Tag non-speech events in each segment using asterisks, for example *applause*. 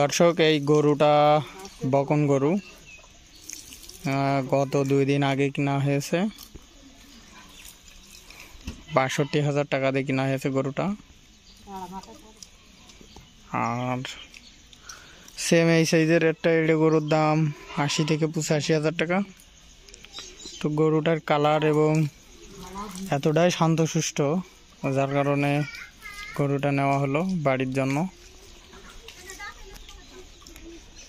দর্শক এই গরুটা বকন গরু গত দুই দিন আগে কিনা হয়েছে বাষট্টি হাজার টাকা দিয়ে কিনা হয়েছে গরুটা আর সেম এই সাইজের একটা এড়ে গরুর দাম আশি থেকে পঁচাশি হাজার টাকা তো গরুটার কালার এবং এতটাই শান্ত শান্তশিষ্ট যার কারণে গরুটা নেওয়া হলো বাড়ির জন্য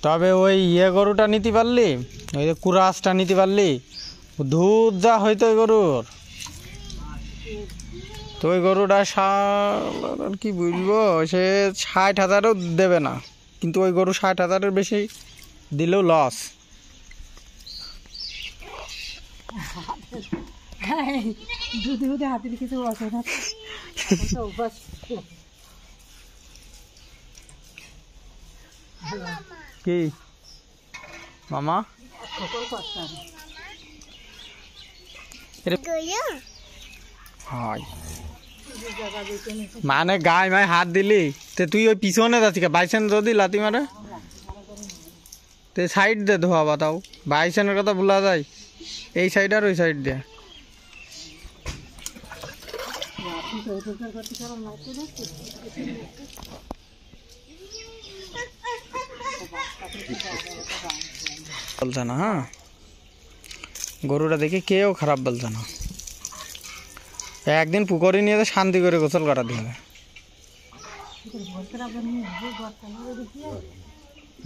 তবে ওই ইয়ে গরুটা নিতে পারলি ওই কুরাসটা নিতে পারলি দুধ যা হইতো ওই গরুর তো ওই গরুটা কি বুঝবো সে ষাট হাজারও দেবে না কিন্তু ওই গরু ষাট হাজারের বেশি দিলেও লস কিছু *laughs* কি মামা মানে গায়ে মায় হাত দিলি তে তুই ওই পিছনে যাচ্ছি বাইসেন যদি লাতি মারে তে সাইড দে ধোয়া বাতাও বাইসেনের কথা ভুলা যায় এই সাইড আর ওই সাইড দে বলছে না হ্যাঁ গরুটা দেখে কেউ খারাপ বলছে না একদিন পুকুরে নিয়ে শান্তি করে গোসল করা হবে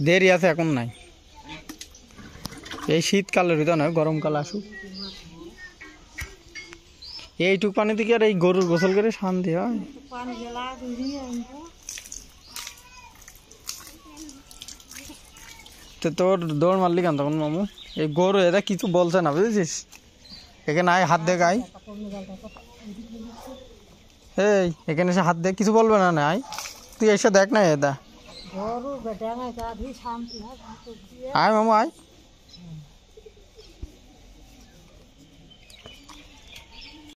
দেরি আছে এখন নাই এই শীতকালের ভিতরে নয় গরমকাল আসুক এইটুক পানি দিকে আর এই গরুর গোসল করে শান্তি হয় তো তোর দৌড় মারলি কেন তখন মামু এই গরু এরা কিছু বলছে না বুঝেছিস এখানে আয় হাত দেখ আয় এই এখানে এসে হাত দেখ কিছু বলবে না না আয় তুই এসে দেখ না এটা আয় মামু আয়